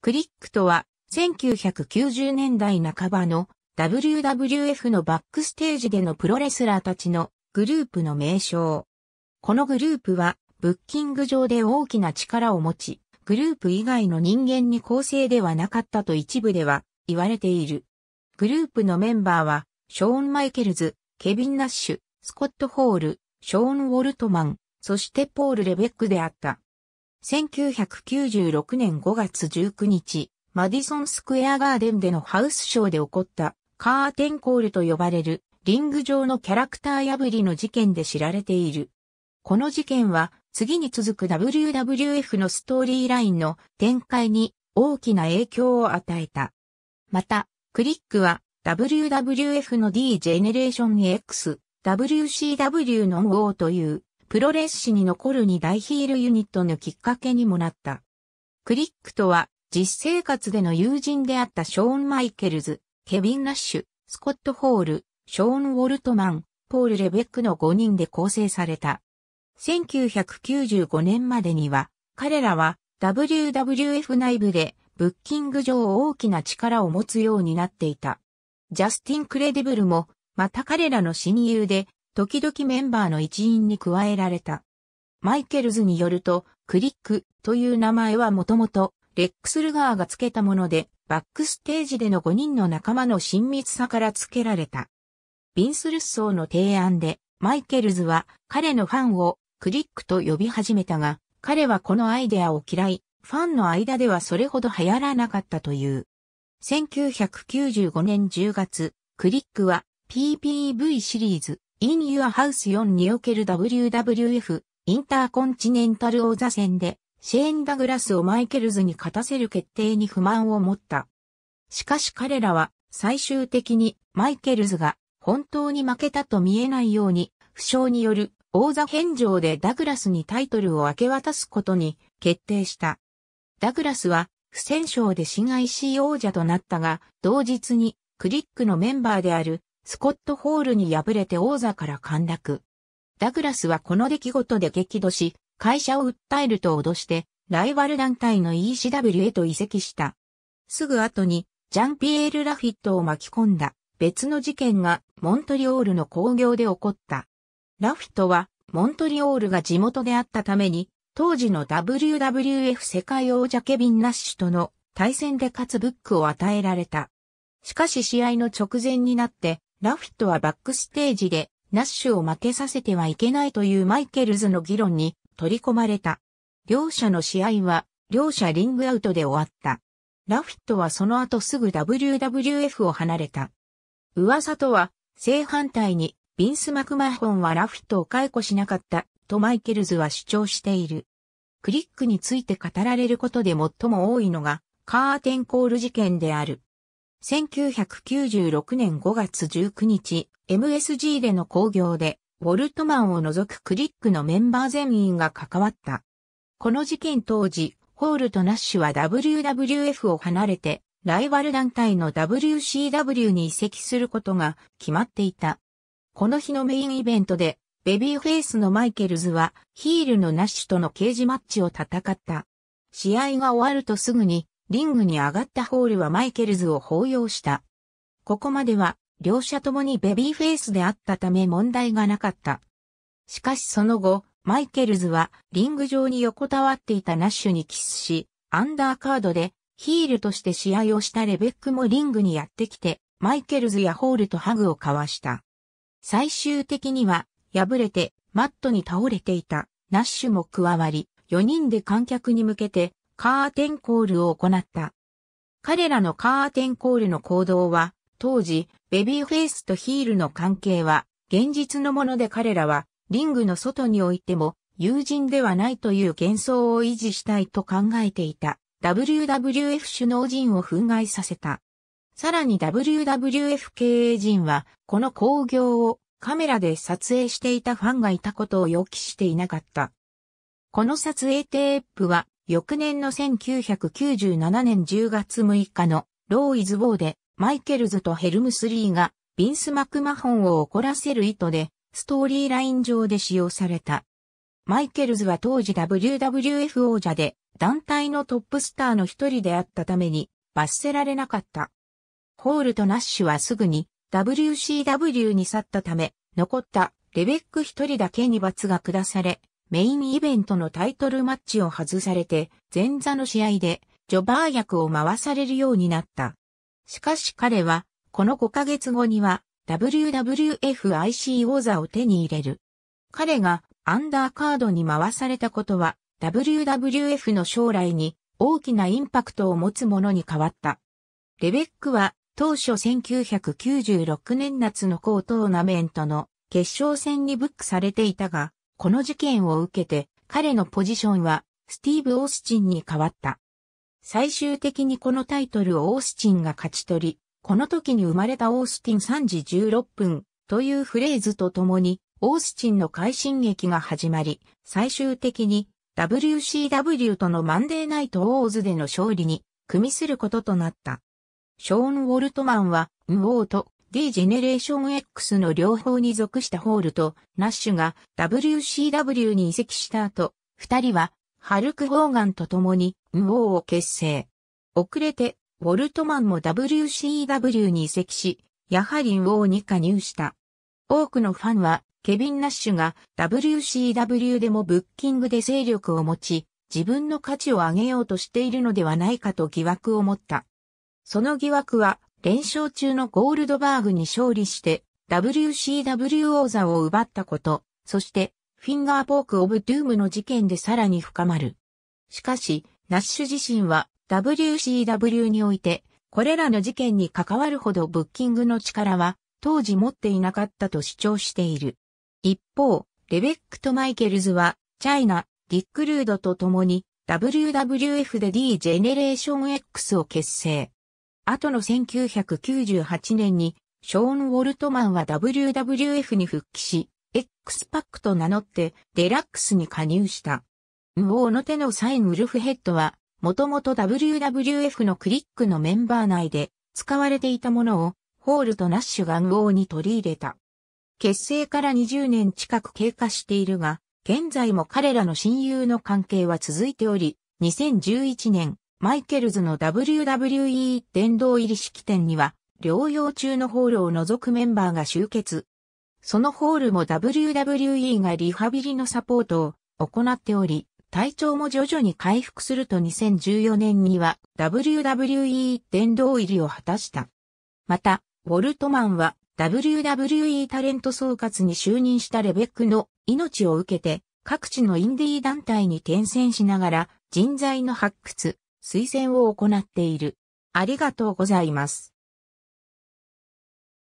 クリックとは、1990年代半ばの WWF のバックステージでのプロレスラーたちのグループの名称。このグループは、ブッキング上で大きな力を持ち、グループ以外の人間に構成ではなかったと一部では言われている。グループのメンバーは、ショーン・マイケルズ、ケビン・ナッシュ、スコット・ホール、ショーン・ウォルトマン、そしてポール・レベックであった。1996年5月19日、マディソンスクエアガーデンでのハウスショーで起こったカーテンコールと呼ばれるリング上のキャラクター破りの事件で知られている。この事件は次に続く WWF のストーリーラインの展開に大きな影響を与えた。また、クリックは WWF の D ジェネレーション X、WCW の O というプロレス史に残るに大ヒールユニットのきっかけにもなった。クリックとは、実生活での友人であったショーン・マイケルズ、ケビン・ラッシュ、スコット・ホール、ショーン・ウォルトマン、ポール・レベックの5人で構成された。1995年までには、彼らは WWF 内部でブッキング上大きな力を持つようになっていた。ジャスティン・クレディブルも、また彼らの親友で、時々メンバーの一員に加えられた。マイケルズによると、クリックという名前はもともと、レックスルガーが付けたもので、バックステージでの5人の仲間の親密さから付けられた。ビンスルッソーの提案で、マイケルズは彼のファンをクリックと呼び始めたが、彼はこのアイデアを嫌い、ファンの間ではそれほど流行らなかったという。1995年10月、クリックは PPV シリーズ In Your House 4における WWF インターコンチネンタル王座戦でシェーン・ダグラスをマイケルズに勝たせる決定に不満を持った。しかし彼らは最終的にマイケルズが本当に負けたと見えないように負傷による王座返上でダグラスにタイトルを明け渡すことに決定した。ダグラスは不戦勝で新 IC 王者となったが同日にクリックのメンバーであるスコットホールに敗れて王座から陥落。ダグラスはこの出来事で激怒し、会社を訴えると脅して、ライバル団体の ECW へと移籍した。すぐ後に、ジャンピエール・ラフィットを巻き込んだ別の事件がモントリオールの工業で起こった。ラフィットはモントリオールが地元であったために当時の WWF 世界王者ケビン・ナッシュとの対戦で勝つブックを与えられた。しかし試合の直前になってラフィットはバックステージでナッシュを負けさせてはいけないというマイケルズの議論に取り込まれた。両者の試合は両者リングアウトで終わった。ラフィットはその後すぐ WWF を離れた。噂とは正反対にビンス・マクマホンはラフィットを解雇しなかったとマイケルズは主張している。クリックについて語られることで最も多いのがカーテンコール事件である。1996年5月19日、MSG での興行で、ウォルトマンを除くクリックのメンバー全員が関わった。この事件当時、ホールとナッシュは WWF を離れて、ライバル団体の WCW に移籍することが決まっていた。この日のメインイベントで、ベビーフェイスのマイケルズはヒールのナッシュとのケージマッチを戦った。試合が終わるとすぐにリングに上がったホールはマイケルズを抱擁した。ここまでは、両者ともにベビーフェイスであったため問題がなかった。しかしその後、マイケルズは、リング上に横たわっていたナッシュにキスし、アンダーカードで、ヒールとして試合をしたレベックもリングにやってきて、マイケルズやホールとハグを交わした。最終的には、敗れて、マットに倒れていた、ナッシュも加わり、4人で観客に向けて、カーテンコールを行った。彼らのカーテンコールの行動は、当時、ベビーフェイスとヒールの関係は、現実のもので彼らは、リングの外においても、友人ではないという幻想を維持したいと考えていた。WWF 首脳陣を憤慨させた。さらに WWF 経営陣は、この興行をカメラで撮影していたファンがいたことを予期していなかった。この撮影テープは翌年の1997年10月6日のローイズ・ウォーでマイケルズとヘルムス・リーがビンス・マクマホンを怒らせる意図でストーリーライン上で使用された。マイケルズは当時 WWF 王者で団体のトップスターの一人であったために罰せられなかった。ホールとナッシュはすぐに WCW に去ったため残ったレベック一人だけに罰が下され、メインイベントのタイトルマッチを外されて、前座の試合で、ジョバー役を回されるようになった。しかし彼は、この5ヶ月後には、WWFIC 王座を手に入れる。彼が、アンダーカードに回されたことは、WWF の将来に、大きなインパクトを持つものに変わった。レベックは、当初1996年夏の高トーナメントの決勝戦にブックされていたが、この事件を受けて、彼のポジションは、スティーブ・オースチンに変わった。最終的にこのタイトルをオースチンが勝ち取り、この時に生まれたオースティン3時16分というフレーズとともに、オースチンの快進撃が始まり、最終的に WCW とのマンデーナイト・オーズでの勝利に、組みすることとなった。ショーン・ウォルトマンは、ウォーと D ジェネレーション X の両方に属したホールとナッシュが WCW に移籍した後、二人はハルク・ホーガンと共に無王を結成。遅れて、ウォルトマンも WCW に移籍し、やはり無王に加入した。多くのファンは、ケビン・ナッシュが WCW でもブッキングで勢力を持ち、自分の価値を上げようとしているのではないかと疑惑を持った。その疑惑は連勝中のゴールドバーグに勝利して WCW 王座を奪ったこと、そしてフィンガーポーク・オブ・ドゥームの事件でさらに深まる。しかし、ナッシュ自身は WCW において、これらの事件に関わるほどブッキングの力は当時持っていなかったと主張している。一方、レベックとマイケルズは、チャイナ、ディック・ルードと共に WWF で D ジェネレーション X を結成。後の1998年に、ショーン・ウォルトマンは WWF に復帰し、X パックと名乗って、デラックスに加入した。ウォーの手のサインウルフヘッドは、もともと WWF のクリックのメンバー内で使われていたものを、ホールとナッシュがウォーに取り入れた。結成から20年近く経過しているが、現在も彼らの親友の関係は続いており、2011年、マイケルズの WWE 殿堂入り式典には、療養中のホールを除くメンバーが集結。そのホールも WWE がリハビリのサポートを行っており、体調も徐々に回復すると2014年には WWE 殿堂入りを果たした。また、ウォルトマンは WWE タレント総括に就任したレベックの命を受けて各地のインディー団体に転戦しながら人材の発掘、推薦を行っている。ありがとうございます。